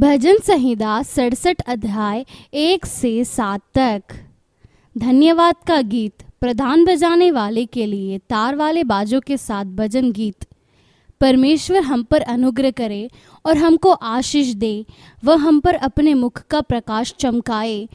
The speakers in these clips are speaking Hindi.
भजन संहिता सड़सठ अध्याय एक से सात तक धन्यवाद का गीत प्रधान बजाने वाले के लिए तार वाले बाजों के साथ भजन गीत परमेश्वर हम पर अनुग्रह करे और हमको आशीष दे वह हम पर अपने मुख का प्रकाश चमकाए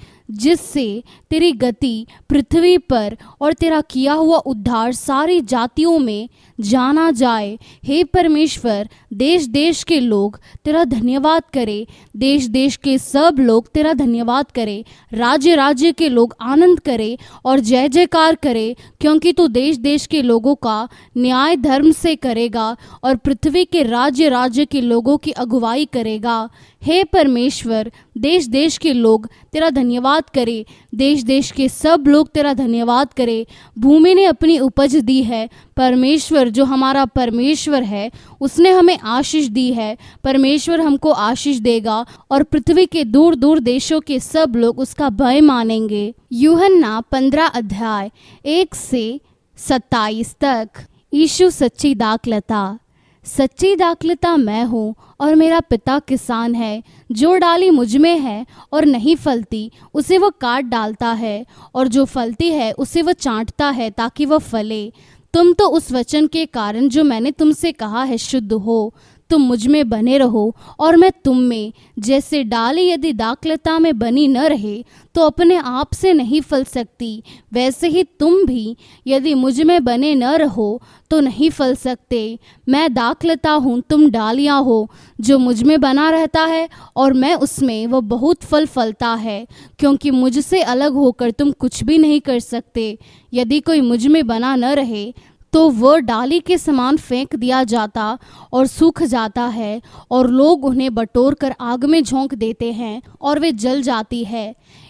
जिससे तेरी गति पृथ्वी पर और तेरा किया हुआ उद्धार सारी जातियों में जाना जाए हे परमेश्वर देश देश के लोग तेरा धन्यवाद करें देश देश के सब लोग तेरा धन्यवाद करें राज्य राज्य के लोग आनंद करें और जय जयकार करें क्योंकि तू देश देश के लोगों का न्याय धर्म से करेगा और पृथ्वी के राज्य राज्य के लोगों की अगुवाई करेगा हे परमेश्वर देश देश के लोग तेरा धन्यवाद करें देश देश के सब लोग तेरा धन्यवाद करें भूमि ने अपनी उपज दी है परमेश्वर जो हमारा परमेश्वर है उसने हमें आशीष दी है परमेश्वर हमको आशीष देगा और पृथ्वी के दूर दूर देशों के सब लोग उसका भय मानेंगे यूहन्ना पंद्रह अध्याय एक से सत्ताईस तक ईशु सच्ची दाखलता सच्ची दाखलता मैं हूँ और मेरा पिता किसान है जो डाली मुझ में है और नहीं फलती उसे वह काट डालता है और जो फलती है उसे वह चाटता है ताकि वह फले तुम तो उस वचन के कारण जो मैंने तुमसे कहा है शुद्ध हो तुम मुझ में बने रहो और मैं तुम में जैसे डाली यदि दाखलता में बनी न रहे तो अपने आप से नहीं फल सकती वैसे ही तुम भी यदि मुझ में बने न रहो तो नहीं फल सकते मैं दाखलता हूँ तुम डालियाँ हो जो मुझ में बना रहता है और मैं उसमें वह बहुत फल फलता है क्योंकि मुझसे अलग होकर तुम कुछ भी नहीं कर सकते यदि कोई मुझ में बना न रहे तो वह डाली के समान फेंक दिया जाता और सूख जाता है और लोग उन्हें बटोर कर आग में झोंक देते हैं और वे जल जाती है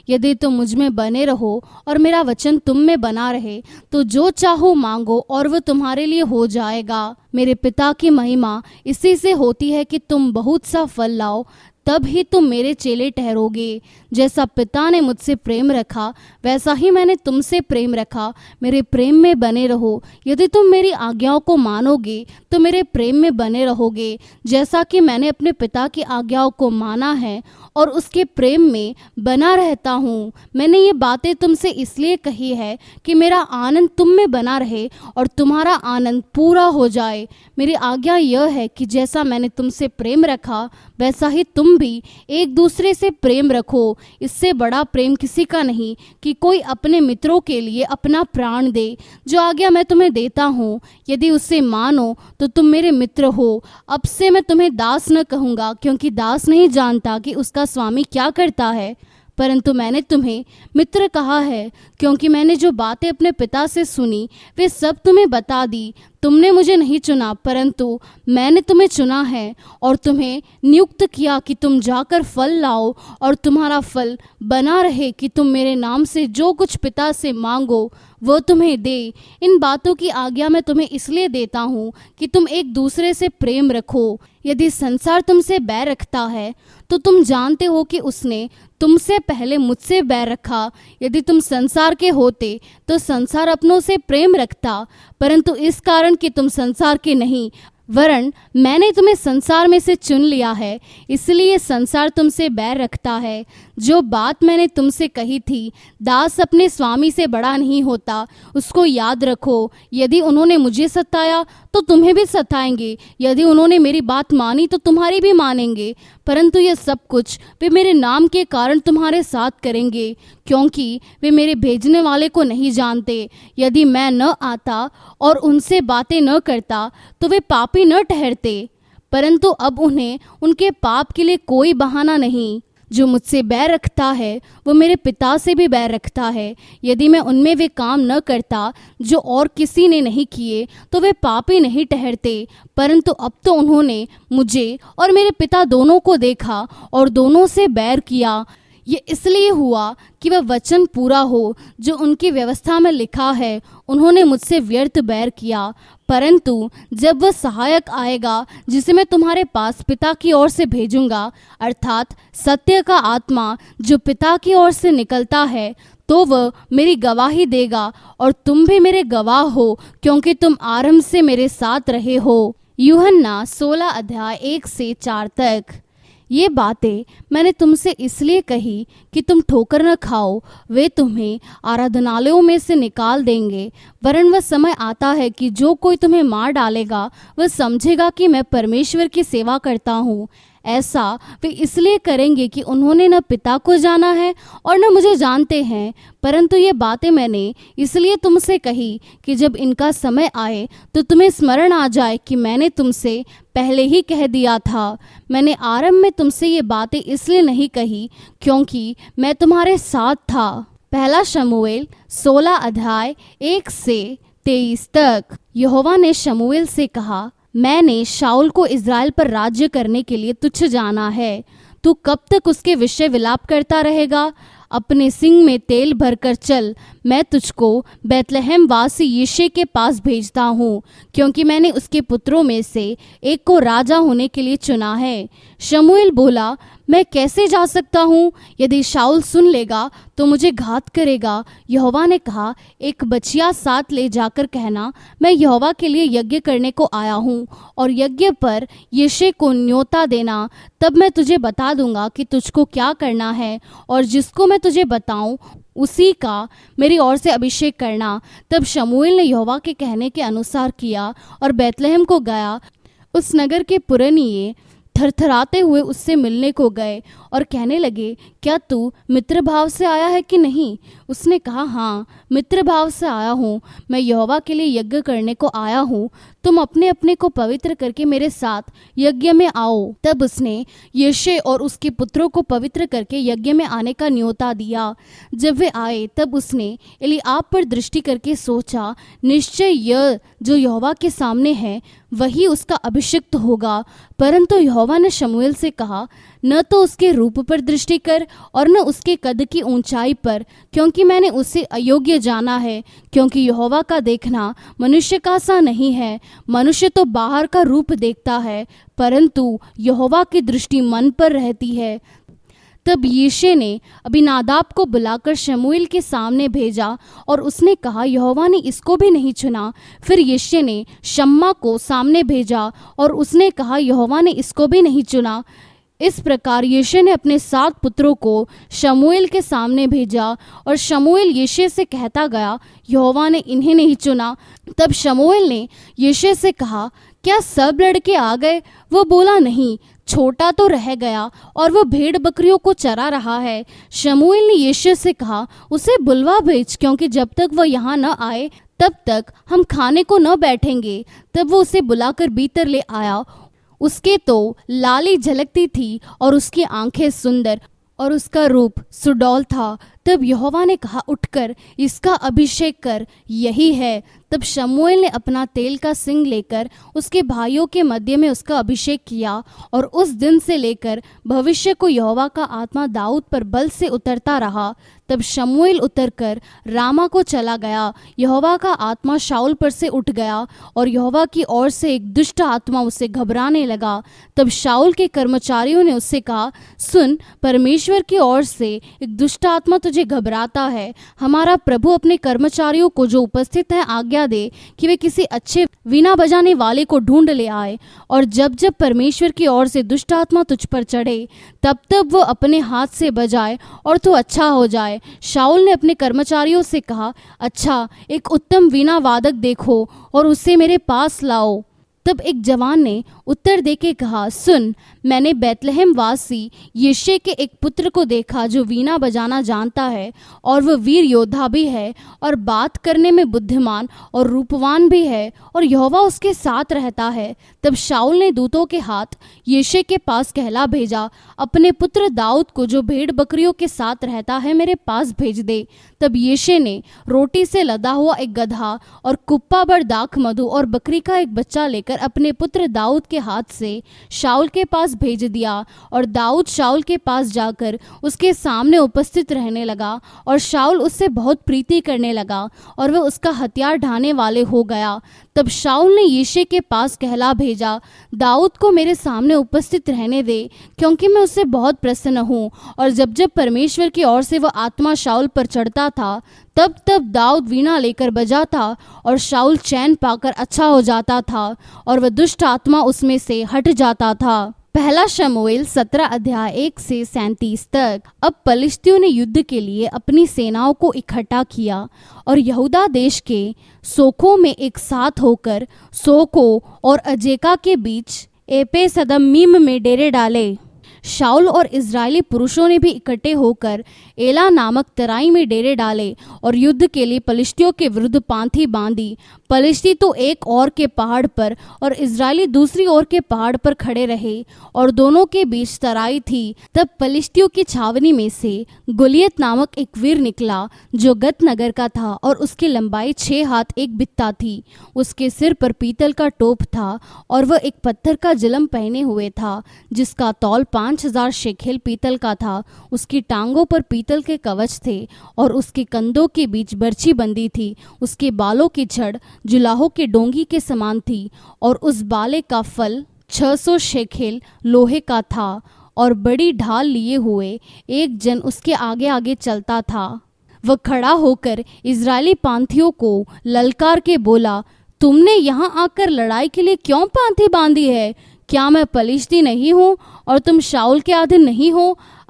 यदि तुम मुझ में बने रहो और मेरा वचन तुम में बना रहे तो जो चाहो मांगो और वह तुम्हारे लिए हो जाएगा मेरे पिता की महिमा इसी से होती है कि तुम बहुत सा फल लाओ तब ही तुम मेरे चेले ठहरोगे जैसा पिता ने मुझसे प्रेम रखा वैसा ही मैंने तुमसे प्रेम रखा मेरे प्रेम में बने रहो यदि तुम मेरी आज्ञाओं को मानोगे तो मेरे प्रेम में बने रहोगे जैसा कि मैंने अपने पिता की आज्ञाओं को माना है और उसके प्रेम में बना रहता हूँ मैंने ये बातें तुमसे इसलिए कही है कि मेरा आनंद तुम में बना रहे और तुम्हारा आनंद पूरा हो जाए मेरी आज्ञा यह है कि जैसा मैंने तुमसे प्रेम रखा वैसा ही तुम तुम भी एक दूसरे से प्रेम रखो इससे बड़ा प्रेम किसी का नहीं कि कोई अपने मित्रों के लिए अपना प्राण दे जो आज्ञा मैं तुम्हें देता हूँ यदि उसे मानो तो तुम मेरे मित्र हो अब से मैं तुम्हें दास न कहूँगा क्योंकि दास नहीं जानता कि उसका स्वामी क्या करता है परंतु मैंने तुम्हें मित्र कहा है क्योंकि मैंने जो बातें अपने पिता से सुनी वे सब तुम्हें बता दी तुमने मुझे नहीं चुना परंतु मैंने तुम्हें चुना है और तुम्हें नियुक्त किया कि तुम जाकर फल लाओ और तुम्हारा फल बना रहे कि तुम मेरे नाम से जो कुछ पिता से मांगो वो तुम्हें दे इन बातों की आज्ञा मैं तुम्हें इसलिए देता हूँ कि तुम एक दूसरे से प्रेम रखो यदि संसार तुमसे बैर रखता है तो तुम जानते हो कि उसने तुमसे पहले मुझसे बैर रखा यदि तुम संसार के होते तो संसार अपनों से प्रेम रखता परंतु इस कारण कि तुम संसार के नहीं वरण मैंने तुम्हें संसार में से चुन लिया है इसलिए संसार तुमसे बैर रखता है जो बात मैंने तुमसे कही थी दास अपने स्वामी से बड़ा नहीं होता उसको याद रखो यदि उन्होंने मुझे सताया तो तुम्हें भी सताएंगे यदि उन्होंने मेरी बात मानी तो तुम्हारी भी मानेंगे परंतु यह सब कुछ वे मेरे नाम के कारण तुम्हारे साथ करेंगे क्योंकि वे मेरे भेजने वाले को नहीं जानते यदि मैं न आता और उनसे बातें न करता तो वे पापी न ठहरते परंतु अब उन्हें उनके पाप के लिए कोई बहाना नहीं जो मुझसे बैर रखता है वो मेरे पिता से भी बैर रखता है यदि मैं उनमें वे काम न करता जो और किसी ने नहीं किए तो वे पापी नहीं ठहरते परंतु अब तो उन्होंने मुझे और मेरे पिता दोनों को देखा और दोनों से बैर किया ये इसलिए हुआ कि वह वचन पूरा हो जो उनकी व्यवस्था में लिखा है उन्होंने मुझसे व्यर्थ बैर किया परंतु जब वह सहायक आएगा जिसे मैं तुम्हारे पास पिता की ओर से भेजूंगा अर्थात सत्य का आत्मा जो पिता की ओर से निकलता है तो वह मेरी गवाही देगा और तुम भी मेरे गवाह हो क्योंकि तुम आरंभ से मेरे साथ रहे हो यूहन्ना सोलह अध्याय एक से चार तक ये बातें मैंने तुमसे इसलिए कही कि तुम ठोकर न खाओ वे तुम्हें आराधनालयों में से निकाल देंगे वरन वह समय आता है कि जो कोई तुम्हें मार डालेगा वह समझेगा कि मैं परमेश्वर की सेवा करता हूँ ऐसा वे इसलिए करेंगे कि उन्होंने न पिता को जाना है और न मुझे जानते हैं परंतु ये बातें मैंने इसलिए तुमसे कही कि जब इनका समय आए तो तुम्हें स्मरण आ जाए कि मैंने तुमसे पहले ही कह दिया था मैंने आरंभ में तुमसे ये बातें इसलिए नहीं कही क्योंकि मैं तुम्हारे साथ था पहला शमुएल सोलह अध्याय एक से तेईस तक यहोवा ने शमुएल से कहा मैंने शाउल को इसराइल पर राज्य करने के लिए तुच्छ जाना है तू कब तक उसके विषय विलाप करता रहेगा अपने सिंह में तेल भरकर चल मैं तुझको बैतलहम वासी यीशे के पास भेजता हूँ क्योंकि मैंने उसके पुत्रों में से एक को राजा होने के लिए चुना है शमूएल बोला मैं कैसे जा सकता हूँ यदि शाउल सुन लेगा तो मुझे घात करेगा यहोवा ने कहा एक बचिया साथ ले जाकर कहना मैं यहोवा के लिए यज्ञ करने को आया हूँ और यज्ञ पर यशे को न्योता देना तब मैं तुझे बता दूंगा कि तुझको क्या करना है और जिसको मैं तुझे बताऊँ उसी का मेरी ओर से अभिषेक करना तब शमूएल ने यहोवा के कहने के अनुसार किया और बैतलहम को गया उस नगर के पुरनिये थरथराते हुए उससे मिलने को गए और कहने लगे क्या तू मित्र भाव से आया है कि नहीं उसने कहा हाँ मित्र भाव से आया हूँ मैं यहोवा के लिए यज्ञ करने को आया हूँ तुम अपने अपने को पवित्र करके मेरे साथ यज्ञ में आओ तब उसने यशे और उसके पुत्रों को पवित्र करके यज्ञ में आने का न्योता दिया जब वे आए तब उसने आप पर दृष्टि करके सोचा निश्चय यह जो यहोवा के सामने है वही उसका अभिषिक्त होगा परंतु यहोवा ने शमुएल से कहा न तो उसके रूप पर दृष्टि कर और न उसके कद की ऊंचाई पर क्योंकि मैंने उसे अयोग्य जाना है क्योंकि यहोवा का देखना मनुष्य का सा नहीं है मनुष्य तो बाहर का रूप देखता है परंतु यहोवा की दृष्टि मन पर रहती है तब यीशे ने अभिनादाब को बुलाकर शमूएल के सामने भेजा और उसने कहा यहोवा ने इसको भी नहीं चुना फिर यीशे ने शम्मा को सामने भेजा और उसने कहा यहोवा ने इसको भी नहीं चुना इस प्रकार यशे ने अपने सात पुत्रों को शमूएल के सामने भेजा और शमूएल यशे से कहता गया यहोवा ने इन्हें नहीं चुना तब शमूएल ने यशे से कहा क्या सब लड़के आ गए वह बोला नहीं छोटा तो रह गया और वह भेड़ बकरियों को चरा रहा है शमूएल ने यशे से कहा उसे बुलवा भेज क्योंकि जब तक वह यहाँ न आए तब तक हम खाने को न बैठेंगे तब वो उसे बुलाकर भीतर ले आया उसके तो लाली झलकती थी और उसकी आंखें सुंदर और उसका रूप सुडौल था तब यहोवा ने कहा उठकर इसका अभिषेक कर यही है तब शमुएल ने अपना तेल का सिंग लेकर उसके भाइयों के मध्य में उसका अभिषेक किया और उस दिन से लेकर भविष्य को यहोवा का आत्मा दाऊद पर बल से उतरता रहा तब शमुएल उतरकर रामा को चला गया यहोवा का आत्मा शाउल पर से उठ गया और यहोवा की ओर से एक दुष्ट आत्मा उसे घबराने लगा तब शाउल के कर्मचारियों ने उससे कहा सुन परमेश्वर की ओर से एक दुष्ट आत्मा तुझे घबराता है हमारा प्रभु अपने कर्मचारियों को जो उपस्थित है आज्ञा आज्ञा दे कि वे किसी अच्छे वीणा बजाने वाले को ढूंढ ले आए और जब जब परमेश्वर की ओर से दुष्ट आत्मा तुझ पर चढ़े तब तब वो अपने हाथ से बजाए और तू अच्छा हो जाए शाउल ने अपने कर्मचारियों से कहा अच्छा एक उत्तम वीणा वादक देखो और उसे मेरे पास लाओ तब एक जवान ने उत्तर देके कहा सुन मैंने बैतलहम वासी यशे के एक पुत्र को देखा जो वीणा बजाना जानता है और वह वीर योद्धा भी है और बात करने में बुद्धिमान और रूपवान भी है और यहोवा उसके साथ रहता है तब शाउल ने दूतों के हाथ यशे के पास कहला भेजा अपने पुत्र दाऊद को जो भेड़ बकरियों के साथ रहता है मेरे पास भेज दे तब यशे ने रोटी से लदा हुआ एक गधा और कुप्पा भर दाख मधु और बकरी का एक बच्चा लेकर लेकर अपने पुत्र दाऊद के हाथ से शाउल के पास भेज दिया और दाऊद शाउल के पास जाकर उसके सामने उपस्थित रहने लगा और शाउल उससे बहुत प्रीति करने लगा और वह उसका हथियार ढाने वाले हो गया तब शाउल ने यीशे के पास कहला भेजा दाऊद को मेरे सामने उपस्थित रहने दे क्योंकि मैं उससे बहुत प्रसन्न हूँ और जब जब परमेश्वर की ओर से वह आत्मा शाउल पर चढ़ता था तब तब दाऊद वीणा लेकर बजाता और शाउल चैन पाकर अच्छा हो जाता था और वह दुष्ट आत्मा उसमें से हट जाता था पहला शमोएल सत्रह अध्याय एक से सैतीस तक अब पलिश्तियों ने युद्ध के लिए अपनी सेनाओं को इकट्ठा किया और यहूदा देश के सोखों में एक साथ होकर सोखो और अजेका के बीच एपे सदमीम में डेरे डाले शाउल और इसराइली पुरुषों ने भी इकट्ठे होकर एला नामक तराई में डेरे डाले और युद्ध के लिए पलिश्तियों के विरुद्ध पांथी बांधी पलिश्ती तो एक और के पहाड़ पर और इसराइली दूसरी ओर के पहाड़ पर खड़े रहे और दोनों के बीच तराई थी तब पलिश्तियों की छावनी में से गुलियत नामक एक वीर निकला जो गत नगर का था और उसकी लंबाई छः हाथ एक बित्ता थी उसके सिर पर पीतल का टोप था और वह एक पत्थर का जलम पहने हुए था जिसका तौल पांच पांच हजार शेखेल पीतल का था उसकी टांगों पर पीतल के कवच थे और उसके कंधों के बीच बर्छी बंदी थी उसके बालों की छड़ जुलाहों के डोंगी के समान थी और उस बाले का फल 600 शेखेल लोहे का था और बड़ी ढाल लिए हुए एक जन उसके आगे आगे चलता था वह खड़ा होकर इसराइली पांथियों को ललकार के बोला तुमने यहाँ आकर लड़ाई के लिए क्यों पांथी बांधी है क्या मैं पलिश्ती नहीं हूँ और तुम शाउल के अधीन नहीं हो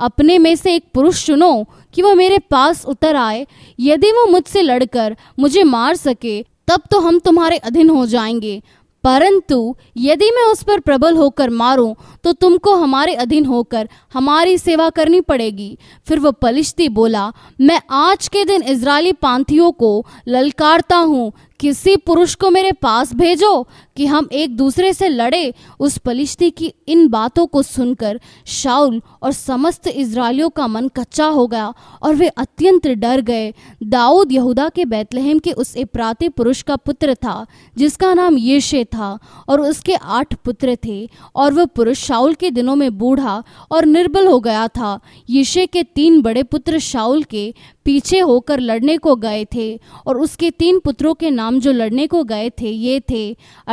अपने में से एक पुरुष चुनो कि वह मेरे पास उतर आए यदि वो मुझसे लड़कर मुझे मार सके तब तो हम तुम्हारे अधीन हो जाएंगे परंतु यदि मैं उस पर प्रबल होकर मारूं तो तुमको हमारे अधीन होकर हमारी सेवा करनी पड़ेगी फिर वह पलिश्ती बोला मैं आज के दिन इसराइली पांथियों को ललकारता हूं किसी पुरुष को मेरे पास भेजो कि हम एक दूसरे से लड़े उस पलिश्ती की इन बातों को सुनकर शाउल और समस्त इसराइलियों का मन कच्चा हो गया और वे अत्यंत डर गए दाऊद यहूदा के बैतलहम के उस इपराते पुरुष का पुत्र था जिसका नाम यशे था और उसके आठ पुत्र थे और वह पुरुष शाउल के दिनों में बूढ़ा और निर्बल हो गया था यशे के तीन बड़े पुत्र शाउल के पीछे होकर लड़ने को गए थे और उसके तीन पुत्रों के नाम जो लड़ने को गए थे ये थे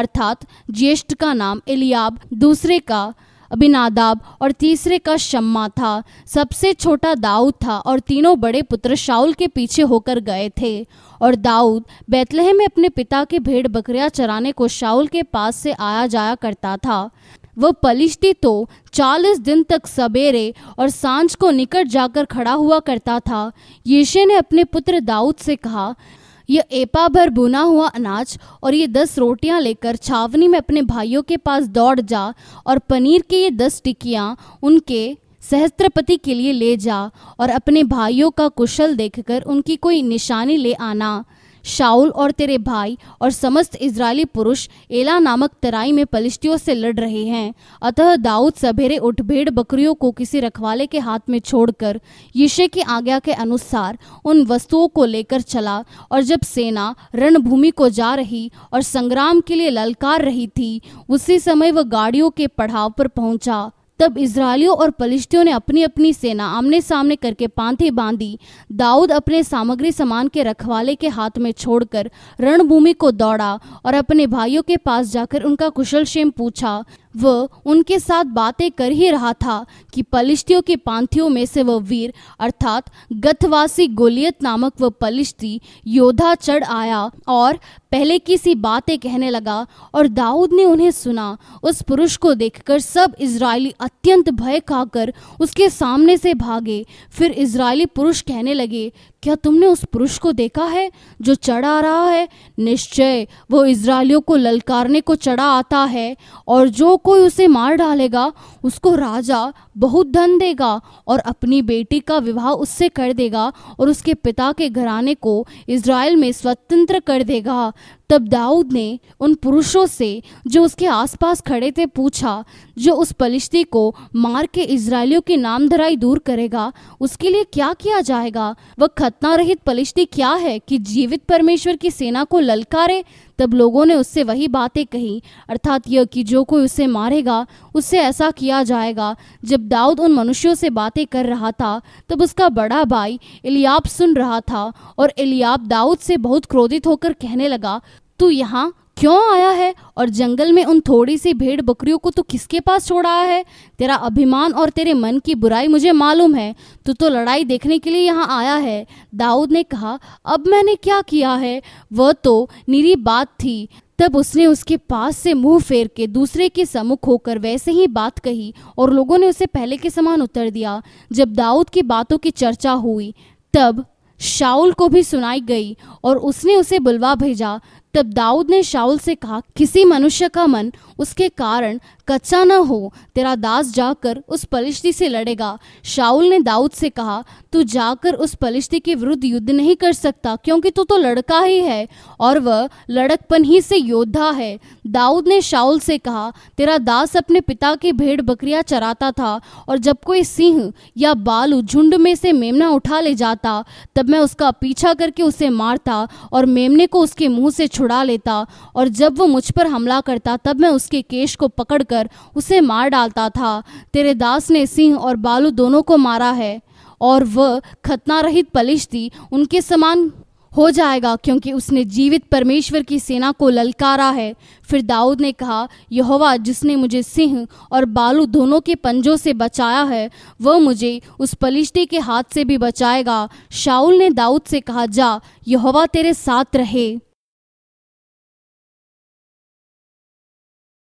अर्थात ज्येष्ठ का नाम इलियाब दूसरे का अबिनादाब और तीसरे का शम्मा था सबसे छोटा दाऊद था और तीनों बड़े पुत्र शाउल के पीछे होकर गए थे और दाऊद बैतलह में अपने पिता के भेड़ बकरियां चराने को शाउल के पास से आया जाया करता था वह पलिश्ती तो चालीस दिन तक सवेरे और सांझ को निकट जाकर खड़ा हुआ करता था यीशे ने अपने पुत्र दाऊद से कहा यह एपा भर बुना हुआ अनाज और ये दस रोटियां लेकर छावनी में अपने भाइयों के पास दौड़ जा और पनीर के ये दस टिकियां उनके सहस्त्रपति के लिए ले जा और अपने भाइयों का कुशल देखकर उनकी कोई निशानी ले आना शाउल और तेरे भाई और समस्त इजरायली पुरुष एला नामक तराई में पलिश्तियों से लड़ रहे हैं अतः दाऊद सवेरे उठ भेड़ बकरियों को किसी रखवाले के हाथ में छोड़कर यशे की आज्ञा के अनुसार उन वस्तुओं को लेकर चला और जब सेना रणभूमि को जा रही और संग्राम के लिए ललकार रही थी उसी समय वह गाड़ियों के पढ़ाव पर पहुंचा तब इसराइलियों और पलिश्तियों ने अपनी अपनी सेना आमने सामने करके पांथे बांधी दाऊद अपने सामग्री सामान के रखवाले के हाथ में छोड़कर रणभूमि को दौड़ा और अपने भाइयों के पास जाकर उनका कुशल क्षेम पूछा वह उनके साथ बातें कर ही रहा था कि पलिश्तियों के पांथियों में से वह वीर अर्थात गथवासी गोलियत नामक वह पलिश्ती योद्धा चढ़ आया और पहले की सी बातें कहने लगा और दाऊद ने उन्हें सुना उस पुरुष को देखकर सब इजरायली अत्यंत भय खाकर उसके सामने से भागे फिर इजरायली पुरुष कहने लगे क्या तुमने उस पुरुष को देखा है जो चढ़ा आ रहा है निश्चय वो इसराइलियों को ललकारने को चढ़ा आता है और जो कोई उसे मार डालेगा उसको राजा बहुत धन देगा और अपनी बेटी का विवाह उससे कर देगा और उसके पिता के घराने को इसराइल में स्वतंत्र कर देगा तब दाऊद ने उन पुरुषों से जो उसके आसपास खड़े थे पूछा जो उस पलिश्ती को मार के इसराइलियों की नामधराई दूर करेगा उसके लिए क्या किया जाएगा वह खतना रहित पलिश्ती क्या है कि जीवित परमेश्वर की सेना को ललकारे तब लोगों ने उससे वही बातें कही अर्थात यह कि जो कोई उसे मारेगा उससे ऐसा किया जाएगा जब दाऊद उन मनुष्यों से बातें कर रहा था तब उसका बड़ा भाई इलियाब सुन रहा था और इलियाब दाऊद से बहुत क्रोधित होकर कहने लगा तू यहाँ क्यों आया है और जंगल में उन थोड़ी सी भेड़ बकरियों को तो किसके पास छोड़ आया है तेरा अभिमान और तेरे मन की बुराई मुझे मालूम है तू तो लड़ाई देखने के लिए यहाँ आया है दाऊद ने कहा अब मैंने क्या किया है वह तो निरी बात थी तब उसने उसके पास से मुंह फेर के दूसरे के सम्मुख होकर वैसे ही बात कही और लोगों ने उसे पहले के समान उत्तर दिया जब दाऊद की बातों की चर्चा हुई तब शाउल को भी सुनाई गई और उसने उसे बुलवा भेजा तब दाऊद ने शाउल से कहा किसी मनुष्य का मन उसके कारण कच्चा न हो तेरा दास जाकर उस पलिश्ती से लड़ेगा शाउल ने दाऊद से कहा तू जाकर उस पलिश्ती के विरुद्ध युद्ध नहीं कर सकता क्योंकि तू तो लड़का ही है और वह लड़कपन ही से योद्धा है दाऊद ने शाउल से कहा तेरा दास अपने पिता की भेड़ बकरियां चराता था और जब कोई सिंह या बालू झुंड में से मेमना उठा ले जाता तब मैं उसका पीछा करके उसे मारता और मेमने को उसके मुंह से छुड़ा लेता और जब वो मुझ पर हमला करता तब मैं उसके केश को पकड़कर उसे मार डालता था तेरे दास ने सिंह और बालू दोनों को मारा है और वह खतना रहित पलिश्ती उनके समान हो जाएगा क्योंकि उसने जीवित परमेश्वर की सेना को ललकारा है फिर दाऊद ने कहा यहोवा जिसने मुझे सिंह और बालू दोनों के पंजों से बचाया है वह मुझे उस पलिश्ती के हाथ से भी बचाएगा शाउल ने दाऊद से कहा जा यहोवा तेरे साथ रहे